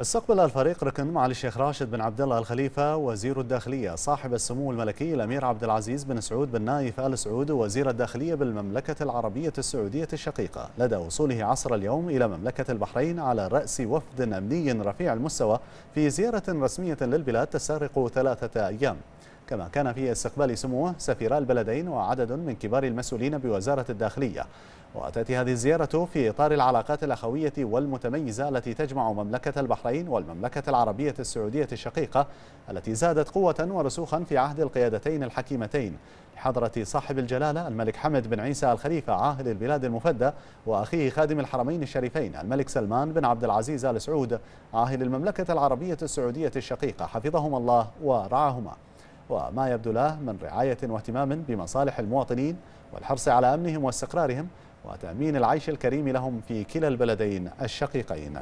استقبل الفريق ركن معالي الشيخ راشد بن عبد الله الخليفه وزير الداخليه صاحب السمو الملكي الامير عبد العزيز بن سعود بن نايف ال سعود وزير الداخليه بالمملكه العربيه السعوديه الشقيقه لدى وصوله عصر اليوم الى مملكه البحرين على راس وفد امني رفيع المستوى في زياره رسميه للبلاد تستغرق ثلاثه ايام. كما كان في استقبال سموه سفيرا البلدين وعدد من كبار المسؤولين بوزاره الداخليه وتأتي هذه الزيارة في إطار العلاقات الأخوية والمتميزة التي تجمع مملكة البحرين والمملكة العربية السعودية الشقيقة التي زادت قوة ورسوخا في عهد القيادتين الحكيمتين حضرة صاحب الجلالة الملك حمد بن عيسى الخليفة عاهل البلاد المفدى وأخيه خادم الحرمين الشريفين الملك سلمان بن عبد العزيز آل سعود عاهل المملكة العربية السعودية الشقيقة حفظهما الله ورعاهما وما يبدو له من رعاية واهتمام بمصالح المواطنين والحرص على أمنهم واستقرارهم وتأمين العيش الكريم لهم في كلا البلدين الشقيقين